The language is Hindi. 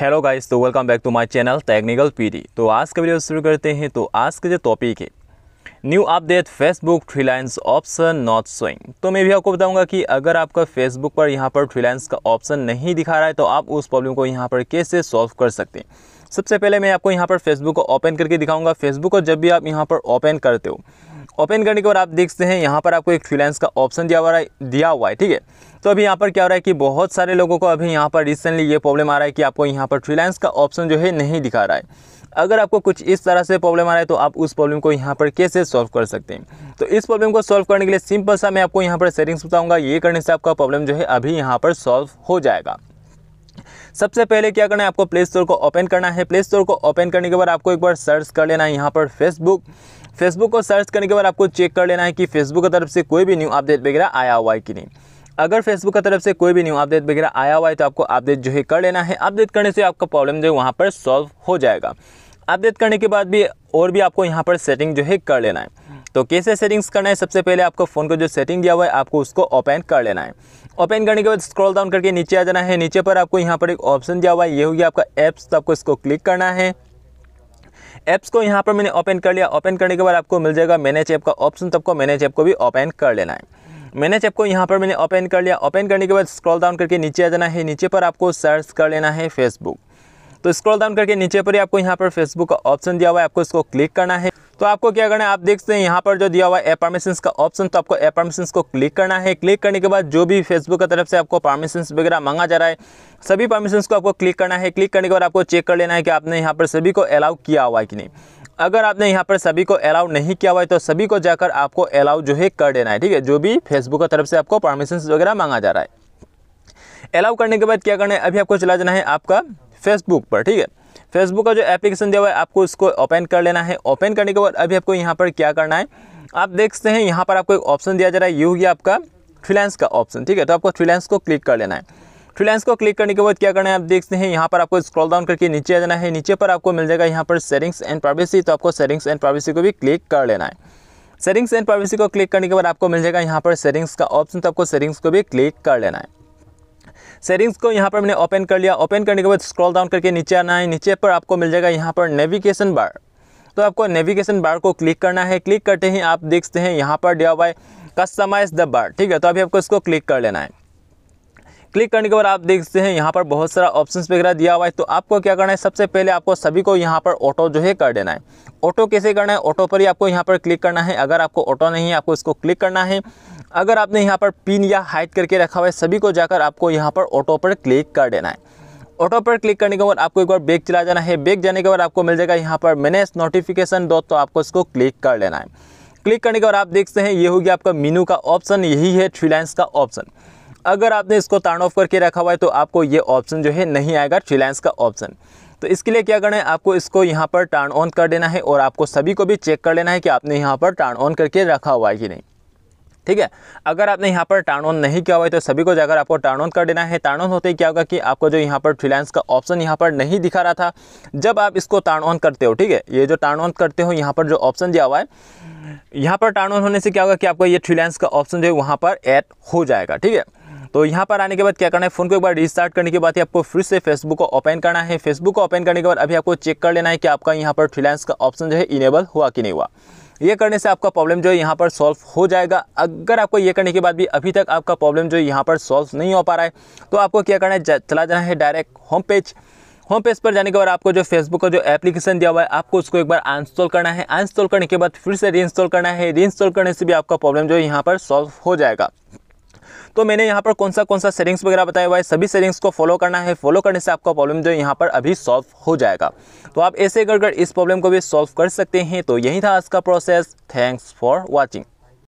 हेलो गाइस तो welcome back to my channel technical PD तो आज का वीडियो शुरू करते हैं तो आज का जो टॉपिक है new update Facebook freelance option not showing तो मैं भी आपको बताऊंगा कि अगर आपका फेसबुक पर यहाँ पर फ्रीलांस का ऑप्शन नहीं दिखा रहा है तो आप उस प्रॉब्लम को यहाँ पर कैसे सॉल्व कर सकते हैं सबसे पहले मैं आपको यहाँ पर फेसबुक को ओपन करके दिखाऊँगा फेसबुक को जब भी आप यहाँ पर ओपन करते हो ओपन करने के बाद आप देखते हैं यहाँ पर आपको एक फ्रीलांस का ऑप्शन दिया हुआ है दिया हुआ है ठीक है तो अभी यहाँ पर क्या हो रहा है कि बहुत सारे लोगों को अभी यहाँ पर रिसेंटली ये प्रॉब्लम आ रहा है कि आपको यहाँ पर फ्रीलांस का ऑप्शन जो है नहीं दिखा रहा है अगर आपको कुछ इस तरह से प्रॉब्लम आ रहा है तो आप उस प्रॉब्लम को यहाँ पर कैसे सॉल्व कर सकते हैं तो इस प्रॉब्लम को सॉल्व करने के लिए सिंपल सा मैं आपको यहाँ पर सेटिंग्स बताऊँगा ये करने से आपका प्रॉब्लम जो है अभी यहाँ पर सॉल्व हो जाएगा सबसे पहले क्या करना है आपको प्ले स्टोर को ओपन करना है प्ले स्टोर को ओपन करने के बाद आपको एक बार सर्च कर लेना है यहाँ पर फेसबुक फेसबुक को सर्च करने के बाद आपको चेक कर लेना है कि फेसबुक की तरफ से कोई भी न्यू अपडेट वगैरह आया हुआ है कि नहीं अगर फेसबुक की तरफ से कोई भी न्यू अपडेट वगैरह आया हुआ है तो आपको अपडेट जो है कर लेना है अपडेट करने से आपका प्रॉब्लम जो है वहाँ पर सॉल्व हो जाएगा अपडेट करने के बाद भी और भी आपको यहाँ पर सेटिंग जो है कर लेना है तो कैसे सेटिंग्स करना है सबसे पहले आपको फ़ोन को जो सेटिंग दिया हुआ है आपको उसको ओपन कर लेना है ओपन करने के बाद स्क्रॉल डाउन करके नीचे आ जाना है नीचे पर आपको यहाँ पर एक ऑप्शन दिया हुआ है ये हो गया आपका ऐप्स तो आपको इसको क्लिक करना है ऐप्स को यहाँ पर मैंने ओपन कर लिया ओपन करने के बाद आपको मिल जाएगा मैनेज ऐप का ऑप्शन तो मैनेज ऐप को भी ओपन कर लेना है मैनेज ऐप को यहाँ पर मैंने ओपन कर लिया ओपन करने के बाद स्क्रॉल डाउन करके नीचे आ जाना है नीचे पर आपको सर्च कर लेना है फेसबुक तो स्क्रॉल डाउन करके नीचे पर ही आपको यहाँ पर फेसबुक का ऑप्शन दिया हुआ है आपको इसको क्लिक करना है तो आपको क्या करना है आप देख सकते हैं यहाँ पर जो दिया हुआ है परमिशन का ऑप्शन तो आपको ए परमिशन को क्लिक करना है क्लिक करने के बाद जो भी फेसबुक की तरफ से आपको परमिशन वगैरह मांगा जा रहा है सभी परमिशन को आपको क्लिक करना है क्लिक करने के बाद आपको चेक कर लेना है कि आपने यहाँ पर सभी को अलाउ किया हुआ है कि नहीं अगर आपने यहाँ पर सभी को अलाउ नहीं किया हुआ है तो सभी को जाकर आपको अलाउ जो है कर देना है ठीक है जो भी फेसबुक की तरफ से आपको परमिशन वगैरह मांगा जा रहा है अलाउ करने के बाद क्या करना है अभी आपको चला जाना है आपका फेसबुक पर ठीक है फेसबुक का जो एप्लीकेशन दिया हुआ है आपको इसको ओपन कर लेना है ओपन करने के बाद अभी आपको यहाँ पर क्या करना है आप देखते हैं यहाँ पर आपको एक ऑप्शन दिया जा रहा है ये हो गया आपका फ्रीलांस का ऑप्शन ठीक है तो आपको फ्रीलांस को क्लिक कर लेना है फ्रीलांस को क्लिक करने के बाद क्या करना है आप देखते हैं यहाँ पर आपको स्क्रॉल डाउन करके नीचे आ जाना है नीचे पर आपको मिल जाएगा यहाँ पर सेटिंग्स एंड प्राइवेसी तो आपको सेटिंग्स एंड प्राइवेसी को भी क्लिक कर लेना है सेटिंग्स एंड प्राइवेसी को क्लिक करने के बाद आपको मिल जाएगा यहाँ पर सेटिंग्स का ऑप्शन तो आपको सेटिंग्स को भी क्लिक कर लेना है सेटिंग्स को यहाँ पर मैंने ओपन कर लिया ओपन करने के बाद स्क्रॉल डाउन करके नीचे आना है नीचे पर आपको मिल जाएगा यहाँ पर नेविगेशन बार तो आपको नेविगेशन बार को क्लिक करना है क्लिक करते ही आप देखते हैं यहाँ पर डिया हुआ कस्टमाइज द बार ठीक है तो अभी आपको इसको क्लिक कर लेना है क्लिक करने के बाद आप देखते हैं यहाँ पर बहुत सारा ऑप्शन वगैरह दिया हुआ है तो आपको क्या करना है सबसे पहले आपको सभी को यहाँ पर ऑटो जो है कर देना है ऑटो कैसे करना है ऑटो पर ही आपको यहाँ पर क्लिक करना है अगर आपको ऑटो नहीं है आपको इसको क्लिक करना है अगर आपने यहाँ पर पिन या हाइट करके रखा हुआ है सभी को जाकर आपको यहाँ पर ऑटो पर क्लिक कर देना है ऑटो पर क्लिक करने के बाद आपको एक बार बैग चला जाना है बैग जाने के बाद आपको मिल जाएगा यहाँ पर मैनेज नोटिफिकेशन दो तो आपको इसको क्लिक कर लेना है क्लिक करने के बाद आप देखते हैं ये हो गया आपका मीनू का ऑप्शन यही है थ्रीलाइंस का ऑप्शन अगर आपने इसको टर्न ऑफ करके रखा हुआ है तो आपको ये ऑप्शन जो है नहीं आएगा रिलायंस का ऑप्शन तो इसके लिए क्या करना है आपको इसको यहाँ पर टर्न ऑन कर देना है और आपको सभी को भी चेक कर लेना है कि आपने यहाँ पर टर्न ऑन करके रखा हुआ है कि नहीं ठीक है अगर आपने यहाँ पर टर्न ऑन नहीं किया हुआ है तो सभी को जाकर आपको टर्न ऑन कर देना है टर्न ऑन होते ही क्या होगा कि आपको जो यहाँ पर फ्रीलांस का ऑप्शन यहाँ पर नहीं दिखा रहा था जब आप इसको टर्न ऑन करते हो ठीक है ये जो टर्न ऑन करते हो यहाँ पर जो ऑप्शन दिया हुआ है यहाँ पर टर्न ऑन होने से क्या होगा कि आपको ये फ्रीलांस का ऑप्शन जो है वहाँ पर ऐड हो जाएगा ठीक है तो यहाँ पर आने के बाद क्या करना है फ़ोन को एक बार रिस्टार्ट करने के बाद ही आपको फिर से फेसबुक को ओपन करना है फेसबुक को ओपन करने के बाद अभी आपको चेक कर लेना है कि आपका यहाँ पर फ्रीलांस का ऑप्शन जो है इनेबल हुआ कि नहीं हुआ ये करने से आपका प्रॉब्लम जो है यहाँ पर सॉल्व हो जाएगा अगर आपको ये करने के बाद भी अभी तक आपका प्रॉब्लम जो है यहाँ पर सॉल्व नहीं हो पा रहा है तो आपको क्या करना है चला जाना है direct home page home page पर जाने के बाद आपको जो फेसबुक का जो एप्लीकेशन दिया हुआ है आपको उसको एक बार अनस्टॉल करना है अनस्टॉल करने के बाद फिर से रीइंस्टॉल करना है रीइंस्टॉल करने से भी आपका प्रॉब्लम जो है यहाँ पर सॉल्व हो जाएगा तो मैंने यहाँ पर कौन सा कौन सा सेटिंग्स वगैरह बताया हुआ है सभी सेटिंग्स को फॉलो करना है फॉलो करने से आपका प्रॉब्लम जो है यहाँ पर अभी सॉल्व हो जाएगा तो आप ऐसे कर कर इस प्रॉब्लम को भी सॉल्व कर सकते हैं तो यही था आज का प्रोसेस थैंक्स फॉर वॉचिंग